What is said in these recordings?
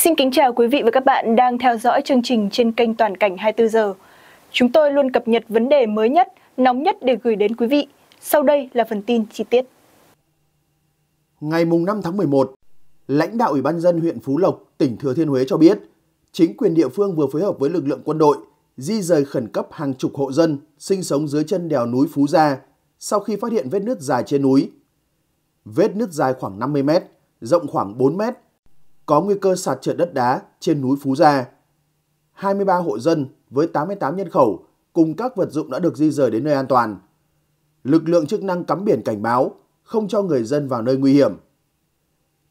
Xin kính chào quý vị và các bạn đang theo dõi chương trình trên kênh Toàn cảnh 24 giờ. Chúng tôi luôn cập nhật vấn đề mới nhất, nóng nhất để gửi đến quý vị. Sau đây là phần tin chi tiết. Ngày mùng 5 tháng 11, lãnh đạo Ủy ban dân huyện Phú Lộc, tỉnh Thừa Thiên Huế cho biết, chính quyền địa phương vừa phối hợp với lực lượng quân đội di rời khẩn cấp hàng chục hộ dân sinh sống dưới chân đèo núi Phú Gia sau khi phát hiện vết nứt dài trên núi. Vết nứt dài khoảng 50 mét, rộng khoảng 4 mét có nguy cơ sạt trượt đất đá trên núi Phú Gia. 23 hộ dân với 88 nhân khẩu cùng các vật dụng đã được di rời đến nơi an toàn. Lực lượng chức năng cắm biển cảnh báo không cho người dân vào nơi nguy hiểm.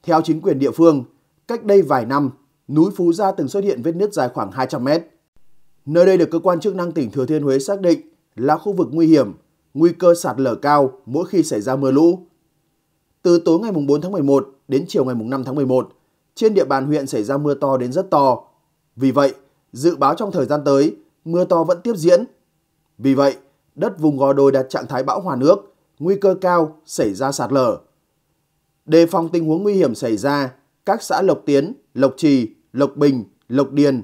Theo chính quyền địa phương, cách đây vài năm, núi Phú Gia từng xuất hiện vết nứt dài khoảng 200 mét. Nơi đây được cơ quan chức năng tỉnh Thừa Thiên Huế xác định là khu vực nguy hiểm, nguy cơ sạt lở cao mỗi khi xảy ra mưa lũ. Từ tối ngày 4 tháng 11 đến chiều ngày 5 tháng 11, trên địa bàn huyện xảy ra mưa to đến rất to. Vì vậy, dự báo trong thời gian tới, mưa to vẫn tiếp diễn. Vì vậy, đất vùng gò đồi đạt trạng thái bão hòa nước, nguy cơ cao xảy ra sạt lở. Đề phòng tình huống nguy hiểm xảy ra, các xã Lộc Tiến, Lộc Trì, Lộc Bình, Lộc Điền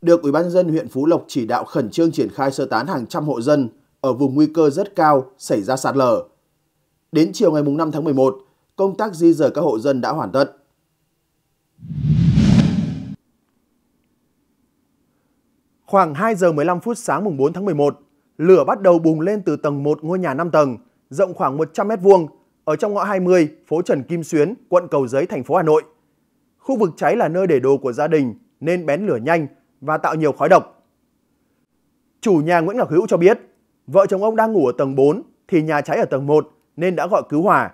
được Ủy ban dân huyện Phú Lộc chỉ đạo khẩn trương triển khai sơ tán hàng trăm hộ dân ở vùng nguy cơ rất cao xảy ra sạt lở. Đến chiều ngày 5 tháng 11, công tác di rời các hộ dân đã hoàn tất. Khoảng 2 giờ 15 phút sáng mùng 4 tháng 11, lửa bắt đầu bùng lên từ tầng 1 ngôi nhà 5 tầng, rộng khoảng 100 mét vuông, ở trong ngõ 20, phố Trần Kim Xuyến, quận Cầu Giấy, thành phố Hà Nội. Khu vực cháy là nơi để đồ của gia đình nên bén lửa nhanh và tạo nhiều khói độc. Chủ nhà Nguyễn Ngọc Hữu cho biết, vợ chồng ông đang ngủ ở tầng 4 thì nhà cháy ở tầng 1 nên đã gọi cứu hỏa.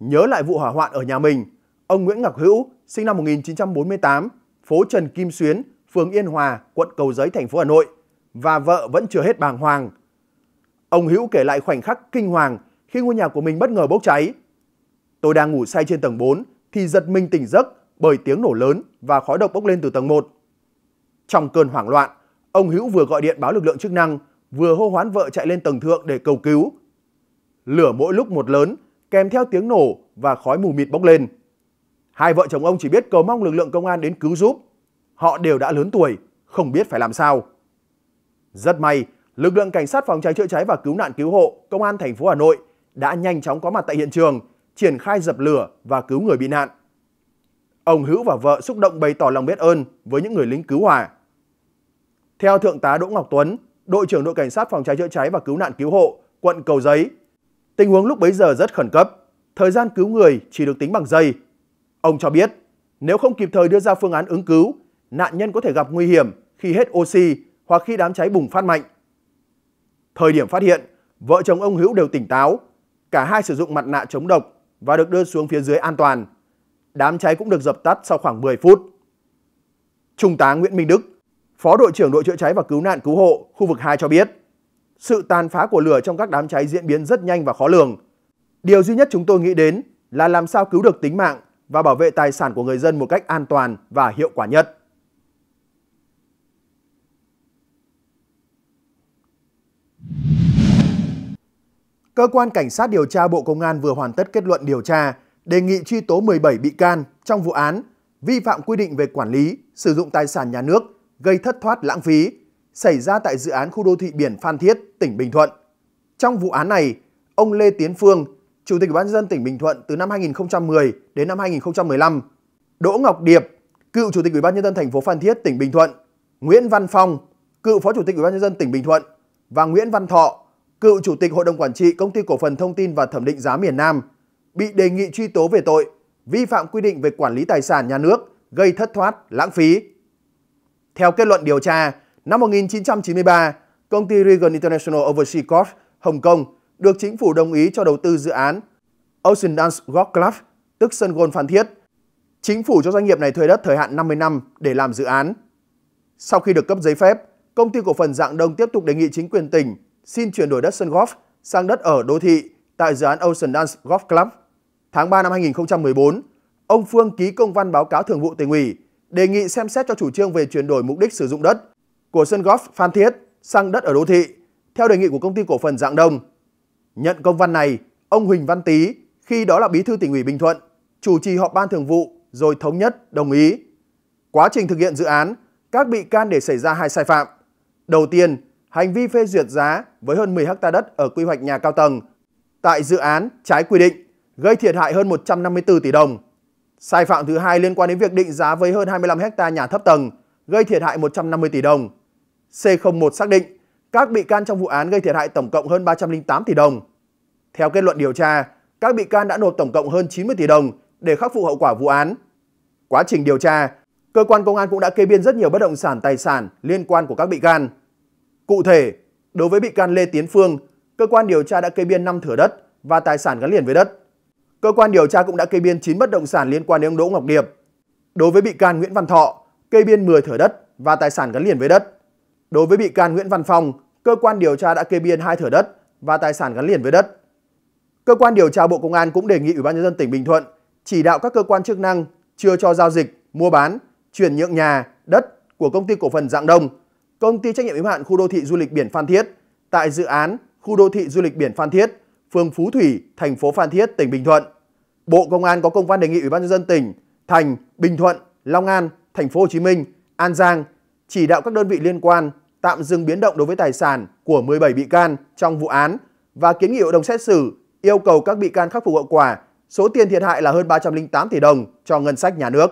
Nhớ lại vụ hỏa hoạn ở nhà mình, ông Nguyễn Ngọc Hữu sinh năm 1948, phố Trần Kim Xuyến, phường Yên Hòa, quận Cầu Giấy, thành phố Hà Nội và vợ vẫn chưa hết bàng hoàng. Ông Hữu kể lại khoảnh khắc kinh hoàng khi ngôi nhà của mình bất ngờ bốc cháy. Tôi đang ngủ say trên tầng 4 thì giật mình tỉnh giấc bởi tiếng nổ lớn và khói độc bốc lên từ tầng 1. Trong cơn hoảng loạn, ông Hữu vừa gọi điện báo lực lượng chức năng, vừa hô hoán vợ chạy lên tầng thượng để cầu cứu. Lửa mỗi lúc một lớn, kèm theo tiếng nổ và khói mù mịt bốc lên. Hai vợ chồng ông chỉ biết cầu mong lực lượng công an đến cứu giúp. Họ đều đã lớn tuổi, không biết phải làm sao. Rất may, lực lượng cảnh sát phòng cháy chữa cháy và cứu nạn cứu hộ công an thành phố Hà Nội đã nhanh chóng có mặt tại hiện trường, triển khai dập lửa và cứu người bị nạn. Ông Hữu và vợ xúc động bày tỏ lòng biết ơn với những người lính cứu hỏa. Theo thượng tá Đỗ Ngọc Tuấn, đội trưởng đội cảnh sát phòng cháy chữa cháy và cứu nạn cứu hộ quận Cầu Giấy, tình huống lúc bấy giờ rất khẩn cấp, thời gian cứu người chỉ được tính bằng giây Ông cho biết, nếu không kịp thời đưa ra phương án ứng cứu, nạn nhân có thể gặp nguy hiểm khi hết oxy hoặc khi đám cháy bùng phát mạnh. Thời điểm phát hiện, vợ chồng ông Hữu đều tỉnh táo, cả hai sử dụng mặt nạ chống độc và được đưa xuống phía dưới an toàn. Đám cháy cũng được dập tắt sau khoảng 10 phút. Trung tá Nguyễn Minh Đức, Phó đội trưởng đội chữa cháy và cứu nạn cứu hộ khu vực 2 cho biết, sự tàn phá của lửa trong các đám cháy diễn biến rất nhanh và khó lường. Điều duy nhất chúng tôi nghĩ đến là làm sao cứu được tính mạng và bảo vệ tài sản của người dân một cách an toàn và hiệu quả nhất. Cơ quan Cảnh sát điều tra Bộ Công an vừa hoàn tất kết luận điều tra, đề nghị truy tố 17 bị can trong vụ án vi phạm quy định về quản lý, sử dụng tài sản nhà nước, gây thất thoát lãng phí, xảy ra tại dự án khu đô thị biển Phan Thiết, tỉnh Bình Thuận. Trong vụ án này, ông Lê Tiến Phương, Chủ tịch Ủy ban nhân dân tỉnh Bình Thuận từ năm 2010 đến năm 2015, Đỗ Ngọc Điệp, cựu Chủ tịch Ủy ban nhân dân thành phố Phan Thiết, tỉnh Bình Thuận, Nguyễn Văn Phong, cựu Phó Chủ tịch Ủy ban nhân dân tỉnh Bình Thuận và Nguyễn Văn Thọ, cựu Chủ tịch Hội đồng quản trị Công ty cổ phần Thông tin và Thẩm định giá miền Nam, bị đề nghị truy tố về tội vi phạm quy định về quản lý tài sản nhà nước gây thất thoát, lãng phí. Theo kết luận điều tra, năm 1993, công ty Reagan International Overseas Corp. Hồng Kông được chính phủ đồng ý cho đầu tư dự án Ocean Dance Golf Club, tức sân golf Phan Thiết. Chính phủ cho doanh nghiệp này thuê đất thời hạn 50 năm để làm dự án. Sau khi được cấp giấy phép, công ty cổ phần Dạng Đông tiếp tục đề nghị chính quyền tỉnh xin chuyển đổi đất sân golf sang đất ở đô thị tại dự án Ocean Dance Golf Club. Tháng 3 năm 2014, ông Phương ký công văn báo cáo Thường vụ tỉnh ủy đề nghị xem xét cho chủ trương về chuyển đổi mục đích sử dụng đất của sân golf Phan Thiết sang đất ở đô thị theo đề nghị của công ty cổ phần Dạng Đông. Nhận công văn này, ông Huỳnh Văn Tý, khi đó là bí thư tỉnh ủy Bình Thuận, chủ trì họp ban thường vụ rồi thống nhất đồng ý. Quá trình thực hiện dự án, các bị can để xảy ra hai sai phạm. Đầu tiên, hành vi phê duyệt giá với hơn 10 ha đất ở quy hoạch nhà cao tầng tại dự án trái quy định, gây thiệt hại hơn 154 tỷ đồng. Sai phạm thứ hai liên quan đến việc định giá với hơn 25 ha nhà thấp tầng, gây thiệt hại 150 tỷ đồng. C01 xác định các bị can trong vụ án gây thiệt hại tổng cộng hơn 308 tỷ đồng. Theo kết luận điều tra, các bị can đã nộp tổng cộng hơn 90 tỷ đồng để khắc phục hậu quả vụ án. Quá trình điều tra, cơ quan công an cũng đã kê biên rất nhiều bất động sản tài sản liên quan của các bị can. Cụ thể, đối với bị can Lê Tiến Phương, cơ quan điều tra đã kê biên 5 thửa đất và tài sản gắn liền với đất. Cơ quan điều tra cũng đã kê biên 9 bất động sản liên quan đến ông Đỗ Ngọc Điệp. Đối với bị can Nguyễn Văn Thọ, kê biên 10 thửa đất và tài sản gắn liền với đất. Đối với bị can Nguyễn Văn Phong, cơ quan điều tra đã kê biên hai thửa đất và tài sản gắn liền với đất. Cơ quan điều tra Bộ Công an cũng đề nghị Ủy ban nhân dân tỉnh Bình Thuận chỉ đạo các cơ quan chức năng chưa cho giao dịch, mua bán, chuyển nhượng nhà, đất của công ty cổ phần Dạng Đông, công ty trách nhiệm hữu hạn khu đô thị du lịch biển Phan Thiết tại dự án khu đô thị du lịch biển Phan Thiết, phường Phú Thủy, thành phố Phan Thiết, tỉnh Bình Thuận. Bộ Công an có công văn đề nghị Ủy ban nhân dân tỉnh, thành, Bình Thuận, Long An, thành phố Hồ Chí Minh, An Giang chỉ đạo các đơn vị liên quan tạm dừng biến động đối với tài sản của 17 bị can trong vụ án và kiến nghị hội đồng xét xử yêu cầu các bị can khắc phục hậu quả số tiền thiệt hại là hơn 308 tỷ đồng cho ngân sách nhà nước.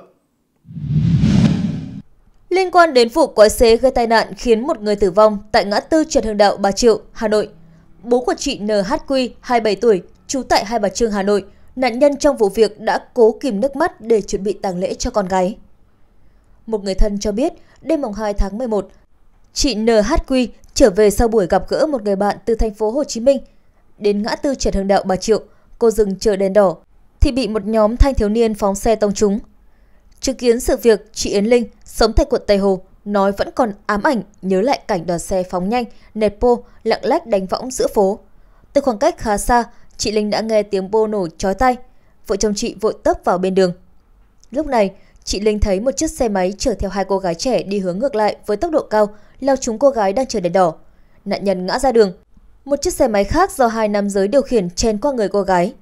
Liên quan đến vụ quái xế gây tai nạn khiến một người tử vong tại ngã tư Trần Hưng Đạo Bà Triệu, Hà Nội, bố của chị NHQ, 27 tuổi, trú tại Hai Bà Trưng, Hà Nội, nạn nhân trong vụ việc đã cố kìm nước mắt để chuẩn bị tang lễ cho con gái. Một người thân cho biết, đêm mùng 2 tháng 11, chị NHQ trở về sau buổi gặp gỡ một người bạn từ thành phố Hồ Chí Minh. Đến ngã tư Trần Hưng Đạo Bà Triệu, cô dừng chờ đèn đỏ thì bị một nhóm thanh thiếu niên phóng xe tông trúng. Chứng kiến sự việc, chị Yến Linh, sống tại quận Tây Hồ, nói vẫn còn ám ảnh nhớ lại cảnh đoàn xe phóng nhanh, nẹt pô, lặng lách đánh võng giữa phố. Từ khoảng cách khá xa, chị Linh đã nghe tiếng bô nổ chói tay. Vợ chồng chị vội tấp vào bên đường. Lúc này, chị Linh thấy một chiếc xe máy chở theo hai cô gái trẻ đi hướng ngược lại với tốc độ cao, lao trúng cô gái đang chờ đèn đỏ. Nạn nhân ngã ra đường. Một chiếc xe máy khác do hai nam giới điều khiển chen qua người cô gái.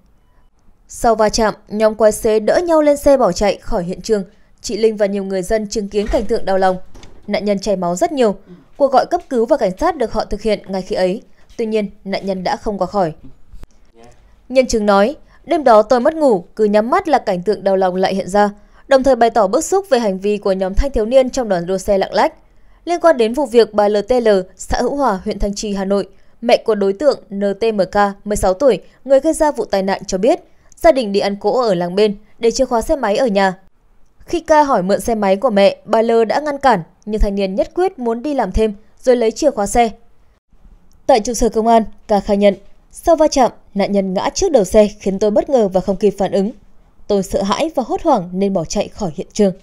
Sau va chạm, nhóm quái xế đỡ nhau lên xe bỏ chạy khỏi hiện trường. Chị Linh và nhiều người dân chứng kiến cảnh tượng đau lòng. Nạn nhân chảy máu rất nhiều. Cuộc gọi cấp cứu và cảnh sát được họ thực hiện ngay khi ấy. Tuy nhiên, nạn nhân đã không qua khỏi. Nhân chứng nói, đêm đó tôi mất ngủ, cứ nhắm mắt là cảnh tượng đau lòng lại hiện ra đồng thời bày tỏ bức xúc về hành vi của nhóm thanh thiếu niên trong đoàn đua xe lạng lách. Liên quan đến vụ việc bà LTL, xã Hữu Hòa, huyện Thanh Trì, Hà Nội, mẹ của đối tượng NTMK, 16 tuổi, người gây ra vụ tai nạn cho biết, gia đình đi ăn cỗ ở làng bên để chìa khóa xe máy ở nhà. Khi ca hỏi mượn xe máy của mẹ, bà L đã ngăn cản, nhưng thanh niên nhất quyết muốn đi làm thêm rồi lấy chìa khóa xe. Tại trụ sở công an, ca khai nhận, sau va chạm, nạn nhân ngã trước đầu xe khiến tôi bất ngờ và không kịp phản ứng, Tôi sợ hãi và hốt hoảng nên bỏ chạy khỏi hiện trường.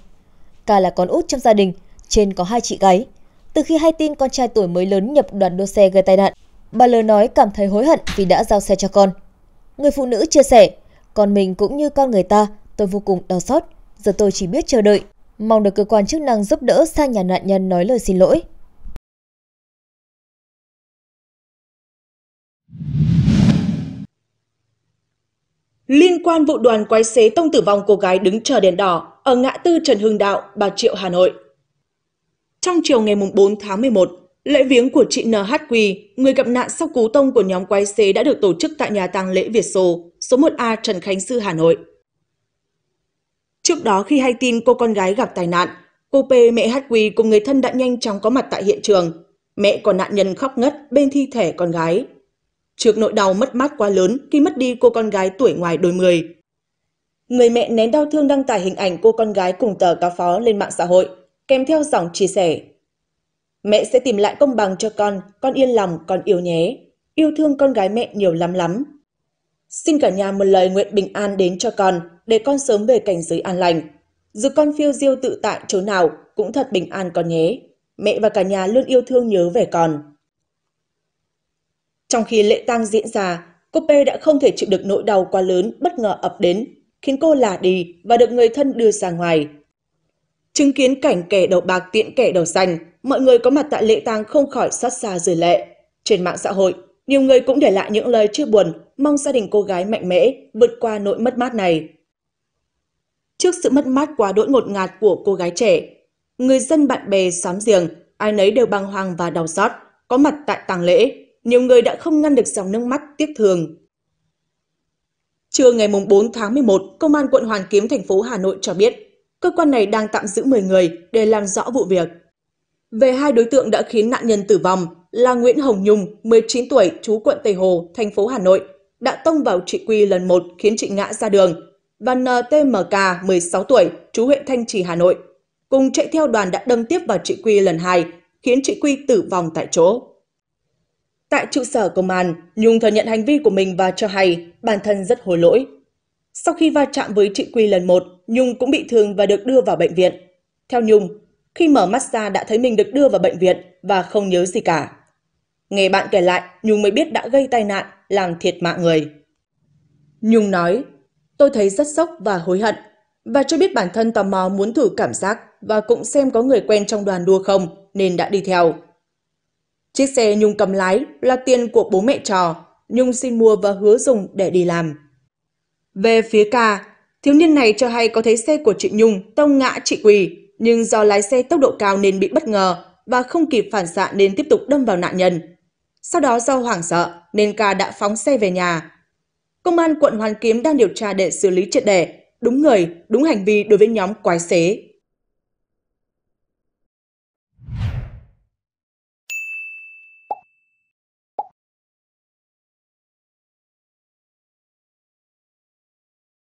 Ca là con út trong gia đình, trên có hai chị gái. Từ khi hay tin con trai tuổi mới lớn nhập đoàn đua xe gây tai nạn, bà L nói cảm thấy hối hận vì đã giao xe cho con. Người phụ nữ chia sẻ, con mình cũng như con người ta, tôi vô cùng đau xót. Giờ tôi chỉ biết chờ đợi, mong được cơ quan chức năng giúp đỡ sang nhà nạn nhân nói lời xin lỗi. Liên quan vụ đoàn quái xế tông tử vong cô gái đứng chờ đèn đỏ ở ngã tư Trần Hưng Đạo, Bà Triệu, Hà Nội. Trong chiều ngày 4 tháng 11, lễ viếng của chị NHQ, người gặp nạn sau cú tông của nhóm quái xế đã được tổ chức tại nhà tang lễ Việt Sô, số 1A Trần Khánh Sư, Hà Nội. Trước đó khi hay tin cô con gái gặp tai nạn, cô P mẹ HQ cùng người thân đã nhanh chóng có mặt tại hiện trường. Mẹ của nạn nhân khóc ngất bên thi thể con gái trước nỗi đau mất mát quá lớn khi mất đi cô con gái tuổi ngoài đôi mươi. Người mẹ nén đau thương đăng tải hình ảnh cô con gái cùng tờ cá phó lên mạng xã hội, kèm theo dòng chia sẻ. Mẹ sẽ tìm lại công bằng cho con, con yên lòng, con yêu nhé. Yêu thương con gái mẹ nhiều lắm lắm. Xin cả nhà một lời nguyện bình an đến cho con, để con sớm về cảnh giới an lành. Dù con phiêu diêu tự tại chỗ nào, cũng thật bình an con nhé. Mẹ và cả nhà luôn yêu thương nhớ về con. Trong khi lễ tang diễn ra, cô P đã không thể chịu được nỗi đau quá lớn bất ngờ ập đến, khiến cô lả đi và được người thân đưa ra ngoài. Chứng kiến cảnh kẻ đầu bạc tiễn kẻ đầu xanh, mọi người có mặt tại lễ tang không khỏi xót xa rời lệ. Trên mạng xã hội, nhiều người cũng để lại những lời chia buồn, mong gia đình cô gái mạnh mẽ vượt qua nỗi mất mát này. Trước sự mất mát quá đỗi ngột ngạt của cô gái trẻ, người dân bạn bè xóm giềng, ai nấy đều băng hoàng và đau xót, có mặt tại tang lễ nhiều người đã không ngăn được dòng nước mắt tiếc thường. Trưa ngày 4 tháng 11, Công an quận Hoàn Kiếm, thành phố Hà Nội cho biết, cơ quan này đang tạm giữ 10 người để làm rõ vụ việc. Về hai đối tượng đã khiến nạn nhân tử vong là Nguyễn Hồng Nhung, 19 tuổi, trú quận Tây Hồ, thành phố Hà Nội, đã tông vào chị Quy lần một khiến chị ngã ra đường, và NTMK, 16 tuổi, trú huyện Thanh Trì, Hà Nội, cùng chạy theo đoàn đã đâm tiếp vào chị Quy lần hai, khiến chị Quy tử vong tại chỗ. Tại trụ sở công an, Nhung thừa nhận hành vi của mình và cho hay bản thân rất hối lỗi. Sau khi va chạm với chị Quy lần một, Nhung cũng bị thương và được đưa vào bệnh viện. Theo Nhung, khi mở mắt ra đã thấy mình được đưa vào bệnh viện và không nhớ gì cả. Nghe bạn kể lại, Nhung mới biết đã gây tai nạn, làm thiệt mạng người. Nhung nói, tôi thấy rất sốc và hối hận, và cho biết bản thân tò mò muốn thử cảm giác và cũng xem có người quen trong đoàn đua không nên đã đi theo. Chiếc xe Nhung cầm lái là tiền của bố mẹ trò, Nhung xin mua và hứa dùng để đi làm. Về phía ca, thiếu niên này cho hay có thấy xe của chị Nhung tông ngã chị Quỳ, nhưng do lái xe tốc độ cao nên bị bất ngờ và không kịp phản xạ nên tiếp tục đâm vào nạn nhân. Sau đó do hoảng sợ nên ca đã phóng xe về nhà. Công an quận Hoàn Kiếm đang điều tra để xử lý triệt đề đúng người, đúng hành vi đối với nhóm quái xế